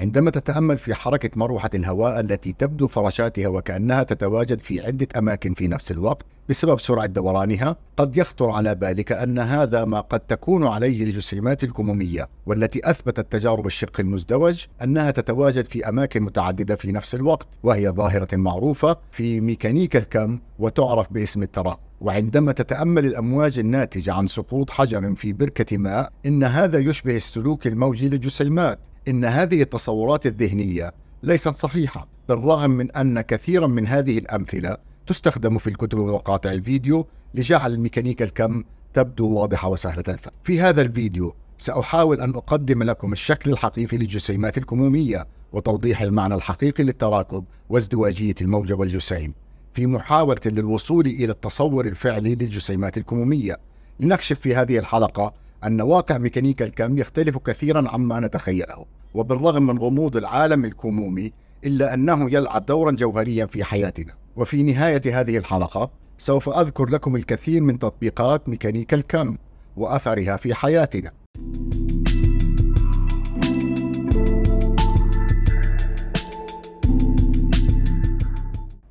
عندما تتأمل في حركة مروحة الهواء التي تبدو فراشاتها وكأنها تتواجد في عدة أماكن في نفس الوقت بسبب سرعة دورانها، قد يخطر على بالك أن هذا ما قد تكون عليه الجسيمات الكمومية، والتي أثبتت تجارب الشق المزدوج أنها تتواجد في أماكن متعددة في نفس الوقت، وهي ظاهرة معروفة في ميكانيكا الكم وتعرف باسم التراكم. وعندما تتأمل الأمواج الناتجة عن سقوط حجر في بركة ماء، إن هذا يشبه السلوك الموجي للجسيمات، ان هذه التصورات الذهنيه ليست صحيحه بالرغم من ان كثيرا من هذه الامثله تستخدم في الكتب ومقاطع الفيديو لجعل الميكانيكا الكم تبدو واضحه وسهله الفهم. في هذا الفيديو ساحاول ان اقدم لكم الشكل الحقيقي للجسيمات الكموميه وتوضيح المعنى الحقيقي للتراكب وازدواجيه الموجه والجسيم في محاوله للوصول الى التصور الفعلي للجسيمات الكموميه. لنكشف في هذه الحلقه أن واقع ميكانيكا الكم يختلف كثيرا عما نتخيله وبالرغم من غموض العالم الكمومي إلا أنه يلعب دورا جوهريا في حياتنا وفي نهاية هذه الحلقة سوف أذكر لكم الكثير من تطبيقات ميكانيكا الكم وأثرها في حياتنا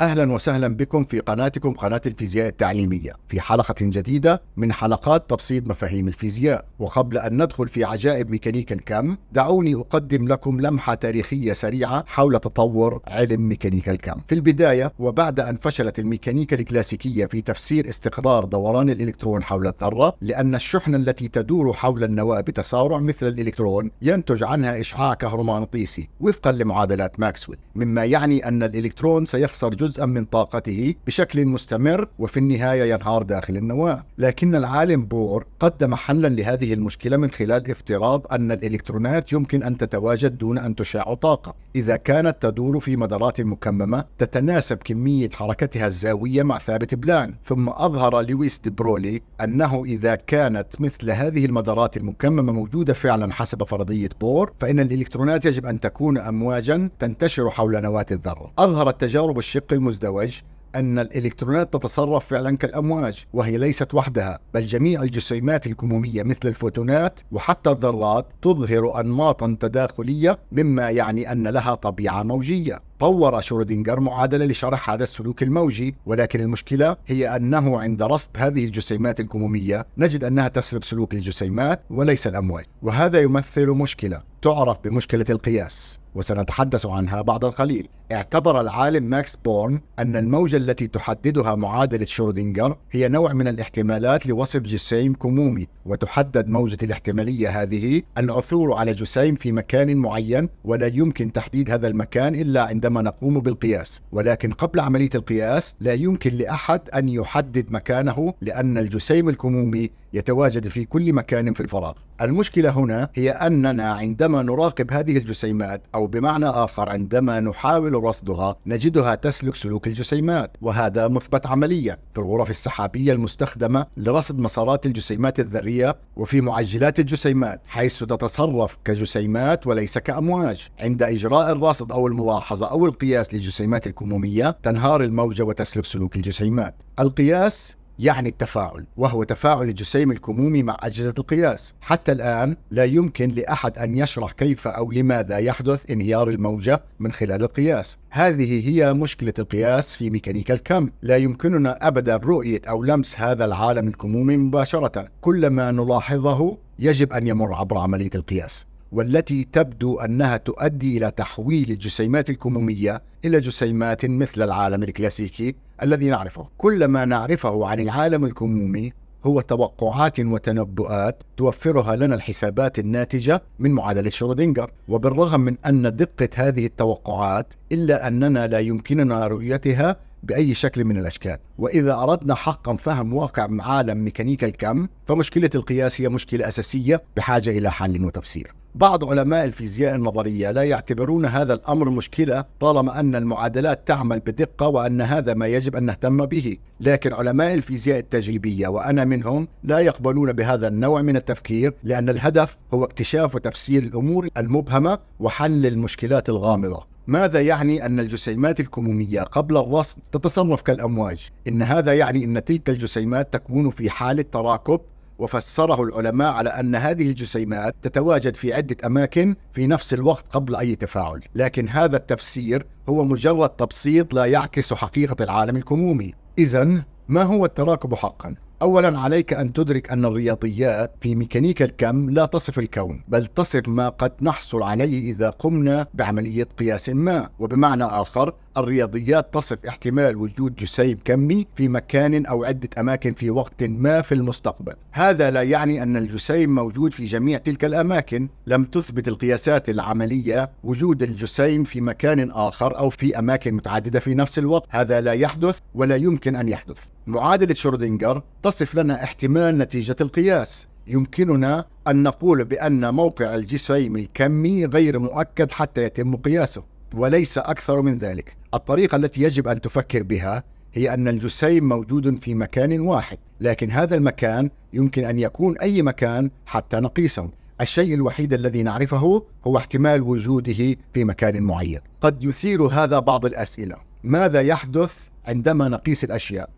اهلا وسهلا بكم في قناتكم قناه الفيزياء التعليميه في حلقه جديده من حلقات تبسيط مفاهيم الفيزياء وقبل ان ندخل في عجائب ميكانيكا الكم دعوني اقدم لكم لمحه تاريخيه سريعه حول تطور علم ميكانيكا الكم في البدايه وبعد ان فشلت الميكانيكا الكلاسيكيه في تفسير استقرار دوران الالكترون حول الذره لان الشحنه التي تدور حول النواه بتسارع مثل الالكترون ينتج عنها اشعاع كهرومغناطيسي وفقا لمعادلات ماكسويل مما يعني ان الالكترون سيخسر جزء جزءا من طاقته بشكل مستمر وفي النهاية ينهار داخل النواة لكن العالم بور قدم حلا لهذه المشكلة من خلال افتراض أن الإلكترونات يمكن أن تتواجد دون أن تشاع طاقة إذا كانت تدور في مدارات مكممة تتناسب كمية حركتها الزاوية مع ثابت بلان ثم أظهر لويس دي برولي أنه إذا كانت مثل هذه المدارات المكممة موجودة فعلا حسب فرضية بور فإن الإلكترونات يجب أن تكون أمواجا تنتشر حول نواة الذرة اظهر التجارب الشق المزدوج أن الإلكترونات تتصرف فعلا كالأمواج وهي ليست وحدها بل جميع الجسيمات الكمومية مثل الفوتونات وحتى الذرات تظهر أنماطا تداخلية مما يعني أن لها طبيعة موجية طور شرودنجر معادلة لشرح هذا السلوك الموجي ولكن المشكلة هي أنه عند رصد هذه الجسيمات الكمومية نجد أنها تسلب سلوك الجسيمات وليس الأمواج وهذا يمثل مشكلة تعرف بمشكلة القياس وسنتحدث عنها بعد القليل اعتبر العالم ماكس بورن أن الموجة التي تحددها معادلة شرودنجر هي نوع من الاحتمالات لوصف جسيم كمومي وتحدد موجة الاحتمالية هذه العثور على جسيم في مكان معين ولا يمكن تحديد هذا المكان إلا عندما نقوم بالقياس ولكن قبل عملية القياس لا يمكن لأحد أن يحدد مكانه لأن الجسيم الكمومي يتواجد في كل مكان في الفراغ. المشكله هنا هي اننا عندما نراقب هذه الجسيمات او بمعنى اخر عندما نحاول رصدها نجدها تسلك سلوك الجسيمات وهذا مثبت عمليا في الغرف السحابيه المستخدمه لرصد مسارات الجسيمات الذريه وفي معجلات الجسيمات حيث تتصرف كجسيمات وليس كامواج. عند اجراء الرصد او الملاحظه او القياس للجسيمات الكموميه تنهار الموجه وتسلك سلوك الجسيمات. القياس يعني التفاعل وهو تفاعل الجسيم الكمومي مع أجهزة القياس حتى الآن لا يمكن لأحد أن يشرح كيف أو لماذا يحدث انهيار الموجة من خلال القياس هذه هي مشكلة القياس في ميكانيكا الكم لا يمكننا أبدا رؤية أو لمس هذا العالم الكمومي مباشرة كل ما نلاحظه يجب أن يمر عبر عملية القياس والتي تبدو انها تؤدي الى تحويل الجسيمات الكموميه الى جسيمات مثل العالم الكلاسيكي الذي نعرفه كل ما نعرفه عن العالم الكمومي هو توقعات وتنبؤات توفرها لنا الحسابات الناتجة من معادلة شرودنجر وبالرغم من أن دقة هذه التوقعات إلا أننا لا يمكننا رؤيتها بأي شكل من الأشكال وإذا أردنا حقا فهم واقع عالم ميكانيكا الكم فمشكلة القياس هي مشكلة أساسية بحاجة إلى حل وتفسير بعض علماء الفيزياء النظرية لا يعتبرون هذا الأمر مشكلة طالما أن المعادلات تعمل بدقة وأن هذا ما يجب أن نهتم به، لكن علماء الفيزياء التجريبية وأنا منهم لا يقبلون بهذا النوع من التفكير لأن الهدف هو اكتشاف وتفسير الأمور المبهمة وحل المشكلات الغامضة. ماذا يعني أن الجسيمات الكمومية قبل الرصد تتصرف كالأمواج؟ إن هذا يعني أن تلك الجسيمات تكون في حالة تراكب وفسره العلماء على أن هذه الجسيمات تتواجد في عدة أماكن في نفس الوقت قبل أي تفاعل لكن هذا التفسير هو مجرد تبسيط لا يعكس حقيقة العالم الكمومي إذا ما هو التراكب حقا؟ أولا عليك أن تدرك أن الرياضيات في ميكانيكا الكم لا تصف الكون بل تصف ما قد نحصل عليه إذا قمنا بعملية قياس ما وبمعنى آخر الرياضيات تصف احتمال وجود جسيم كمي في مكان أو عدة أماكن في وقت ما في المستقبل هذا لا يعني أن الجسيم موجود في جميع تلك الأماكن لم تثبت القياسات العملية وجود الجسيم في مكان آخر أو في أماكن متعددة في نفس الوقت هذا لا يحدث ولا يمكن أن يحدث معادلة شرودنجر تصف لنا احتمال نتيجة القياس يمكننا أن نقول بأن موقع الجسيم الكمي غير مؤكد حتى يتم قياسه وليس أكثر من ذلك الطريقة التي يجب أن تفكر بها هي أن الجسيم موجود في مكان واحد لكن هذا المكان يمكن أن يكون أي مكان حتى نقيسه الشيء الوحيد الذي نعرفه هو احتمال وجوده في مكان معين قد يثير هذا بعض الأسئلة ماذا يحدث عندما نقيس الأشياء؟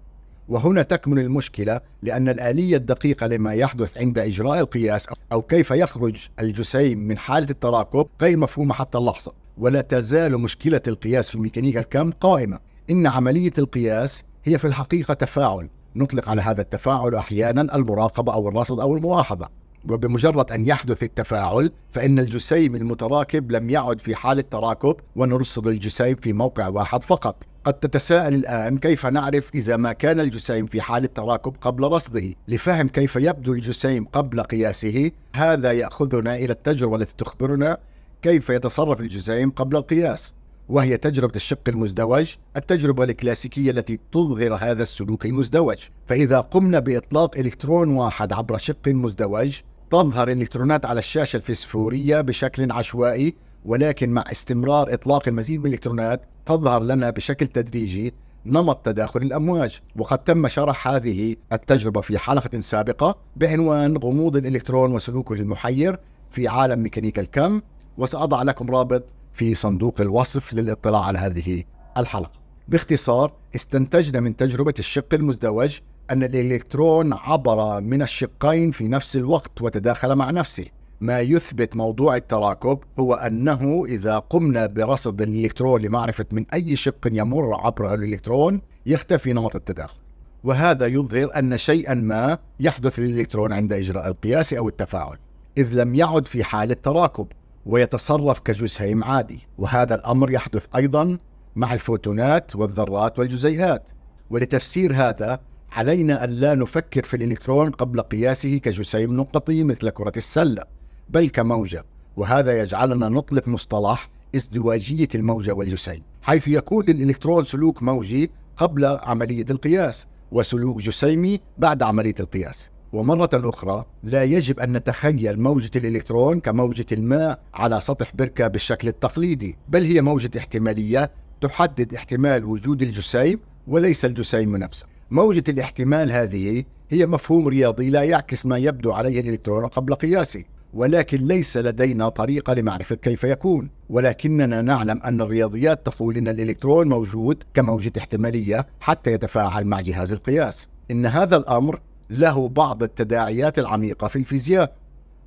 وهنا تكمن المشكلة لأن الآلية الدقيقة لما يحدث عند إجراء القياس أو كيف يخرج الجسيم من حالة التراكب غير مفهومة حتى اللحظة ولا تزال مشكلة القياس في ميكانيكا الكم قائمة إن عملية القياس هي في الحقيقة تفاعل نطلق على هذا التفاعل أحيانا المراقبة أو الرصد أو الملاحظة وبمجرد أن يحدث التفاعل فإن الجسيم المتراكب لم يعد في حالة تراكب ونرصد الجسيم في موقع واحد فقط قد تتساءل الآن كيف نعرف إذا ما كان الجسيم في حالة تراكب قبل رصده لفهم كيف يبدو الجسيم قبل قياسه هذا يأخذنا إلى التجربة التي تخبرنا كيف يتصرف الجزيئين قبل القياس وهي تجربة الشق المزدوج التجربة الكلاسيكية التي تظهر هذا السلوك المزدوج فإذا قمنا بإطلاق إلكترون واحد عبر شق مزدوج تظهر الإلكترونات على الشاشة الفسفورية بشكل عشوائي ولكن مع استمرار إطلاق المزيد من الإلكترونات تظهر لنا بشكل تدريجي نمط تداخل الأمواج وقد تم شرح هذه التجربة في حلقة سابقة بعنوان غموض الإلكترون وسلوكه المحير في عالم ميكانيكا الكم وسأضع لكم رابط في صندوق الوصف للاطلاع على هذه الحلقة باختصار استنتجنا من تجربة الشق المزدوج أن الإلكترون عبر من الشقين في نفس الوقت وتداخل مع نفسه ما يثبت موضوع التراكب هو أنه إذا قمنا برصد الإلكترون لمعرفة من أي شق يمر عبر الإلكترون يختفي نمط التداخل وهذا يظهر أن شيئا ما يحدث للإلكترون عند إجراء القياس أو التفاعل إذ لم يعد في حالة تراكب ويتصرف كجسيم عادي وهذا الأمر يحدث أيضا مع الفوتونات والذرات والجزيئات ولتفسير هذا علينا أن لا نفكر في الإلكترون قبل قياسه كجسيم نقطي مثل كرة السلة بل كموجة وهذا يجعلنا نطلق مصطلح ازدواجية الموجة والجسيم حيث يكون للإلكترون سلوك موجي قبل عملية القياس وسلوك جسيمي بعد عملية القياس ومرة أخرى لا يجب أن نتخيل موجة الإلكترون كموجة الماء على سطح بركة بالشكل التقليدي بل هي موجة احتمالية تحدد احتمال وجود الجسيم وليس الجسيم نفسه موجة الاحتمال هذه هي مفهوم رياضي لا يعكس ما يبدو عليه الإلكترون قبل قياسه ولكن ليس لدينا طريقة لمعرفة كيف يكون ولكننا نعلم أن الرياضيات تقول أن الإلكترون موجود كموجة احتمالية حتى يتفاعل مع جهاز القياس إن هذا الأمر له بعض التداعيات العميقة في الفيزياء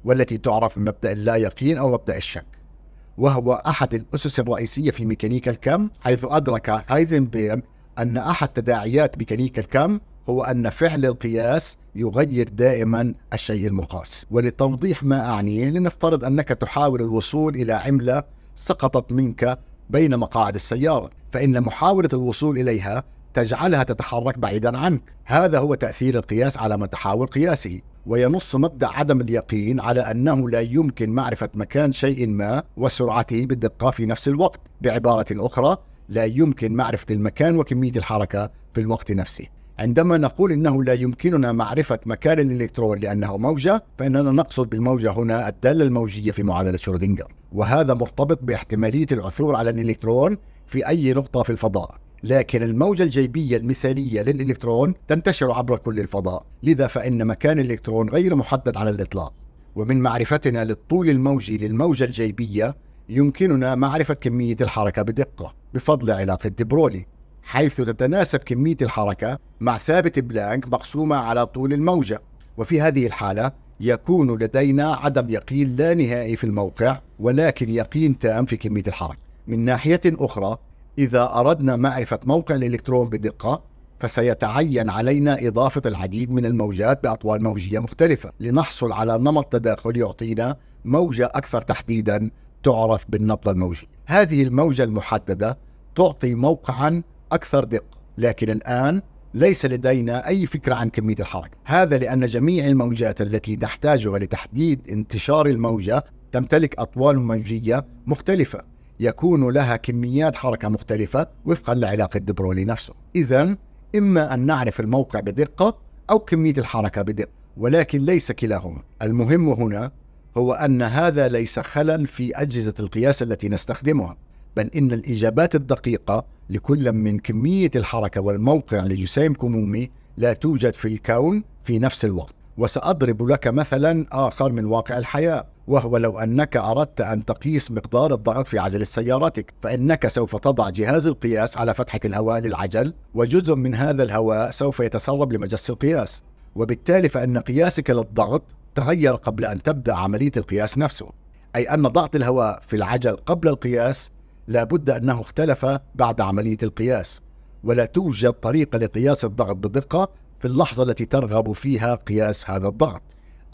والتي تعرف بمبدأ اللا يقين أو مبدأ الشك وهو أحد الأسس الرئيسية في ميكانيكا الكم حيث أدرك هايزنبرغ أن أحد تداعيات ميكانيكا الكم هو أن فعل القياس يغير دائما الشيء المقاس ولتوضيح ما أعنيه لنفترض أنك تحاول الوصول إلى عملة سقطت منك بين مقاعد السيارة فإن محاولة الوصول إليها تجعلها تتحرك بعيدا عنك هذا هو تأثير القياس على من تحاول قياسه وينص مبدأ عدم اليقين على أنه لا يمكن معرفة مكان شيء ما وسرعته بالدقة في نفس الوقت بعبارة أخرى لا يمكن معرفة المكان وكمية الحركة في الوقت نفسه عندما نقول انه لا يمكننا معرفه مكان الالكترون لانه موجه فاننا نقصد بالموجه هنا الداله الموجيه في معادله شرودنجر وهذا مرتبط باحتماليه العثور على الالكترون في اي نقطه في الفضاء لكن الموجة الجيبية المثالية للإلكترون تنتشر عبر كل الفضاء لذا فإن مكان الإلكترون غير محدد على الإطلاق ومن معرفتنا للطول الموجي للموجة الجيبية يمكننا معرفة كمية الحركة بدقة بفضل علاقة دبرولي حيث تتناسب كمية الحركة مع ثابت بلانك مقسومة على طول الموجة وفي هذه الحالة يكون لدينا عدم يقين لا نهائي في الموقع ولكن يقين تام في كمية الحركة من ناحية أخرى إذا أردنا معرفة موقع الإلكترون بدقة فسيتعين علينا إضافة العديد من الموجات بأطوال موجية مختلفة لنحصل على نمط تداخل يعطينا موجة أكثر تحديدا تعرف بالنبضة الموجية هذه الموجة المحددة تعطي موقعا أكثر دقة لكن الآن ليس لدينا أي فكرة عن كمية الحركة هذا لأن جميع الموجات التي نحتاجها لتحديد انتشار الموجة تمتلك أطوال موجية مختلفة يكون لها كميات حركة مختلفة وفقا لعلاقة دبرولي نفسه إذا إما أن نعرف الموقع بدقة أو كمية الحركة بدقة ولكن ليس كلاهما المهم هنا هو أن هذا ليس خلل في أجهزة القياس التي نستخدمها بل إن الإجابات الدقيقة لكل من كمية الحركة والموقع لجسيم كمومي لا توجد في الكون في نفس الوقت وسأضرب لك مثلا آخر من واقع الحياة وهو لو أنك أردت أن تقيس مقدار الضغط في عجل سيارتك فإنك سوف تضع جهاز القياس على فتحة الهواء للعجل وجزء من هذا الهواء سوف يتسرب لمجس القياس وبالتالي فإن قياسك للضغط تغير قبل أن تبدأ عملية القياس نفسه أي أن ضغط الهواء في العجل قبل القياس لابد أنه اختلف بعد عملية القياس ولا توجد طريقة لقياس الضغط بدقة في اللحظة التي ترغب فيها قياس هذا الضغط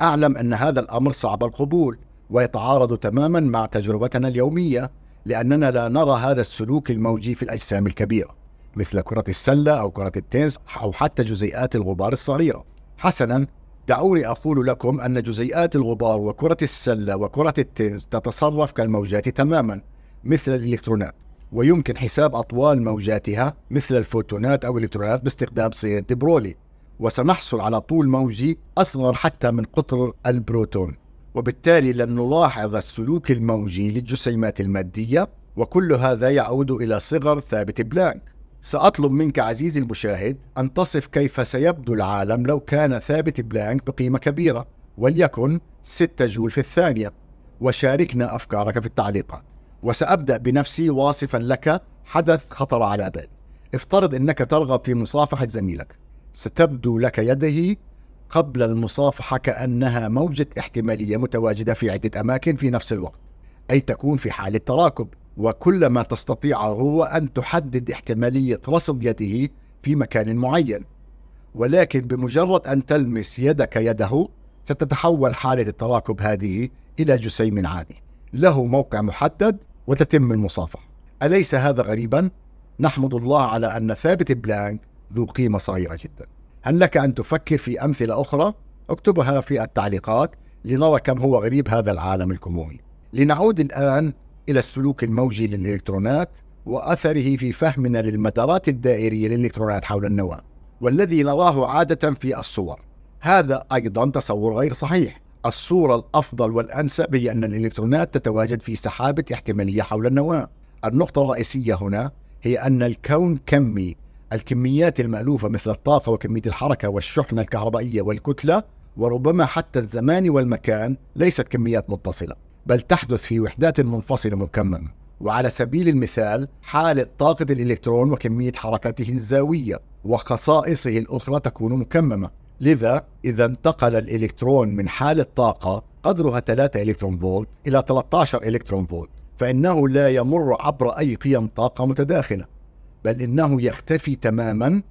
أعلم أن هذا الأمر صعب القبول ويتعارض تماما مع تجربتنا اليومية لأننا لا نرى هذا السلوك الموجي في الأجسام الكبيرة مثل كرة السلة أو كرة التنس أو حتى جزيئات الغبار الصغيرة حسنا دعوني أقول لكم أن جزيئات الغبار وكرة السلة وكرة التنس تتصرف كالموجات تماما مثل الإلكترونات ويمكن حساب أطوال موجاتها مثل الفوتونات أو الإلكترونات باستخدام صيغة برولي وسنحصل على طول موجي أصغر حتى من قطر البروتون وبالتالي لن نلاحظ السلوك الموجي للجسيمات المادية وكل هذا يعود إلى صغر ثابت بلانك سأطلب منك عزيزي المشاهد أن تصف كيف سيبدو العالم لو كان ثابت بلانك بقيمة كبيرة وليكن 6 جول في الثانية وشاركنا أفكارك في التعليقات وسأبدأ بنفسي واصفا لك حدث خطر على بالي افترض أنك ترغب في مصافحة زميلك ستبدو لك يده قبل المصافحة كأنها موجة احتمالية متواجدة في عدة أماكن في نفس الوقت أي تكون في حالة تراكب وكلما تستطيع هو أن تحدد احتمالية رصد يده في مكان معين ولكن بمجرد أن تلمس يدك يده ستتحول حالة التراكب هذه إلى جسيم عادي له موقع محدد وتتم المصافحة أليس هذا غريبا؟ نحمد الله على أن ثابت بلانك ذو قيمة صغيرة جدا هل لك أن تفكر في أمثلة أخرى؟ اكتبها في التعليقات لنرى كم هو غريب هذا العالم الكمومي لنعود الآن إلى السلوك الموجي للإلكترونات وأثره في فهمنا للمدارات الدائرية للإلكترونات حول النواة والذي نراه عادة في الصور هذا أيضا تصور غير صحيح الصورة الأفضل والأنسب هي أن الإلكترونات تتواجد في سحابة احتمالية حول النواة النقطة الرئيسية هنا هي أن الكون كمي الكميات المألوفة مثل الطاقة وكمية الحركة والشحنة الكهربائية والكتلة وربما حتى الزمان والمكان ليست كميات متصلة بل تحدث في وحدات منفصلة مكممة وعلى سبيل المثال حالة طاقة الإلكترون وكمية حركته الزاوية وخصائصه الأخرى تكون مكممة لذا إذا انتقل الإلكترون من حالة طاقة قدرها 3 إلكترون فولت إلى 13 إلكترون فولت فإنه لا يمر عبر أي قيم طاقة متداخلة بل إنه يختفي تماما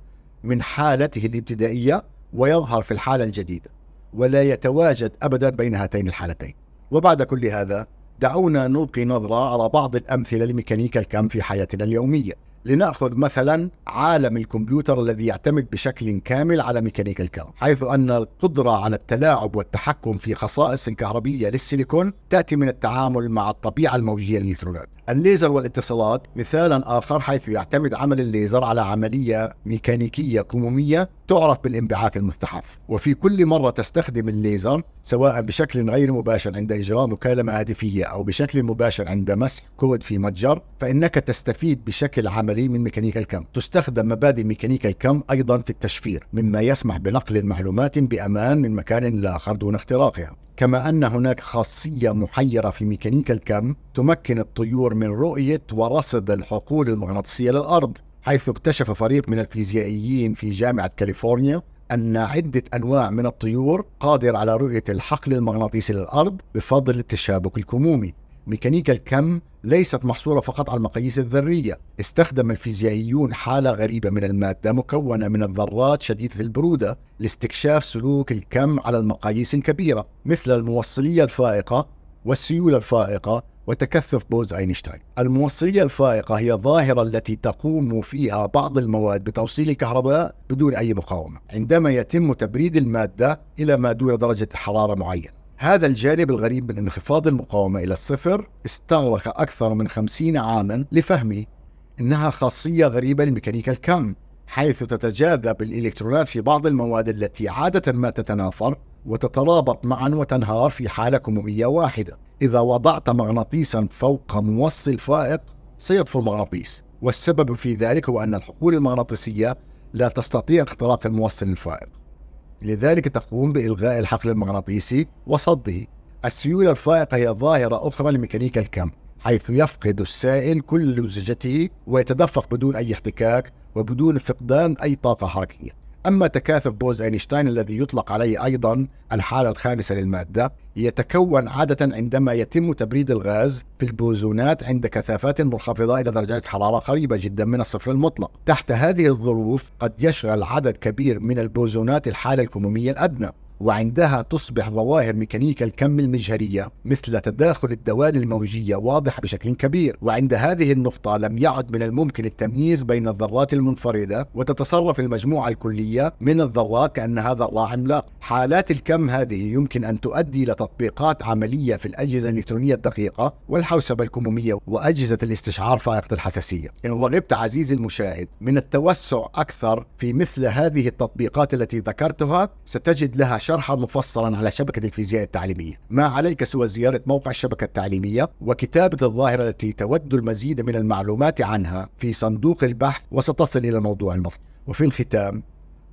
من حالته الابتدائية ويظهر في الحالة الجديدة ولا يتواجد أبدا بين هاتين الحالتين وبعد كل هذا دعونا نلقي نظرة على بعض الأمثلة لميكانيكا الكم في حياتنا اليومية لنأخذ مثلا عالم الكمبيوتر الذي يعتمد بشكل كامل على ميكانيكا الكم حيث أن القدرة على التلاعب والتحكم في خصائص كهربية للسيليكون تأتي من التعامل مع الطبيعة الموجية للإلكترونات الليزر والاتصالات مثالا آخر حيث يعتمد عمل الليزر على عملية ميكانيكية كمومية تعرف بالانبعاث المستحث وفي كل مرة تستخدم الليزر سواء بشكل غير مباشر عند إجراء مكالمة هاتفية أو بشكل مباشر عند مسح كود في متجر فإنك تستفيد بشكل عملي من ميكانيكا الكم تستخدم مبادئ ميكانيكا الكم أيضا في التشفير مما يسمح بنقل المعلومات بأمان من مكان لآخر دون اختراقها كما أن هناك خاصية محيرة في ميكانيكا الكم تمكن الطيور من رؤية ورصد الحقول المغناطيسية للأرض حيث اكتشف فريق من الفيزيائيين في جامعة كاليفورنيا أن عدة أنواع من الطيور قادرة على رؤية الحقل المغناطيسي للأرض بفضل التشابك الكمومي ميكانيكا الكم ليست محصورة فقط على المقاييس الذرية استخدم الفيزيائيون حالة غريبة من المادة مكونة من الذرات شديدة البرودة لاستكشاف سلوك الكم على المقاييس الكبيرة مثل الموصلية الفائقة والسيولة الفائقة وتكثف بوز أينشتاين الموصلية الفائقة هي الظاهرة التي تقوم فيها بعض المواد بتوصيل الكهرباء بدون أي مقاومة عندما يتم تبريد المادة إلى ما دون درجة حرارة معينة هذا الجانب الغريب من انخفاض المقاومة إلى الصفر استغرق أكثر من خمسين عاما لفهمه إنها خاصية غريبة لميكانيكا الكم حيث تتجاذب الإلكترونات في بعض المواد التي عادة ما تتنافر وتترابط معا وتنهار في حالة كمومية واحدة إذا وضعت مغناطيسا فوق موصل فائق سيطفو المغناطيس والسبب في ذلك هو أن الحقول المغناطيسية لا تستطيع اختراق الموصل الفائق لذلك تقوم بإلغاء الحقل المغناطيسي وصده السيولة الفائقة هي ظاهرة أخرى لميكانيكا الكم حيث يفقد السائل كل لزجته ويتدفق بدون أي احتكاك وبدون فقدان أي طاقة حركية أما تكاثف بوز أينشتاين الذي يطلق عليه أيضا الحالة الخامسة للمادة يتكون عادة عندما يتم تبريد الغاز في البوزونات عند كثافات منخفضة إلى درجات حرارة قريبة جدا من الصفر المطلق تحت هذه الظروف قد يشغل عدد كبير من البوزونات الحالة الكمومية الأدنى وعندها تصبح ظواهر ميكانيكا الكم المجهرية مثل تداخل الدوال الموجية واضح بشكل كبير وعند هذه النقطة لم يعد من الممكن التمييز بين الذرات المنفردة وتتصرف المجموعة الكلية من الذرات كأنها ذرة عملاق حالات الكم هذه يمكن أن تؤدي إلى تطبيقات عملية في الأجهزة الإلكترونية الدقيقة والحوسبة الكمومية وأجهزة الاستشعار فائقة الحساسية إن رغبت عزيزي المشاهد من التوسع أكثر في مثل هذه التطبيقات التي ذكرتها ستجد لها شرحا مفصلا على شبكة الفيزياء التعليمية ما عليك سوى زيارة موقع الشبكة التعليمية وكتابة الظاهرة التي تود المزيد من المعلومات عنها في صندوق البحث وستصل إلى الموضوع المطلوب وفي الختام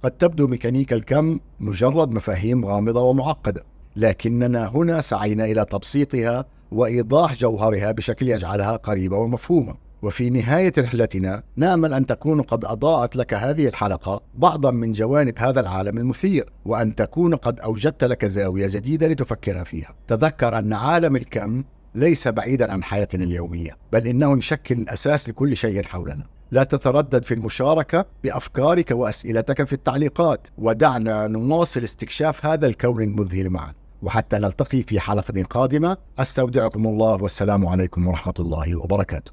قد تبدو ميكانيكا الكم مجرد مفاهيم غامضة ومعقدة لكننا هنا سعينا إلى تبسيطها وإيضاح جوهرها بشكل يجعلها قريبة ومفهومة وفي نهاية رحلتنا نأمل أن تكون قد أضاءت لك هذه الحلقة بعضا من جوانب هذا العالم المثير وأن تكون قد أوجدت لك زاوية جديدة لتفكر فيها تذكر أن عالم الكم ليس بعيدا عن حياتنا اليومية بل إنه يشكل الأساس لكل شيء حولنا لا تتردد في المشاركة بأفكارك وأسئلتك في التعليقات ودعنا نواصل استكشاف هذا الكون المذهل معا وحتى نلتقي في حلقة قادمة أستودعكم الله والسلام عليكم ورحمة الله وبركاته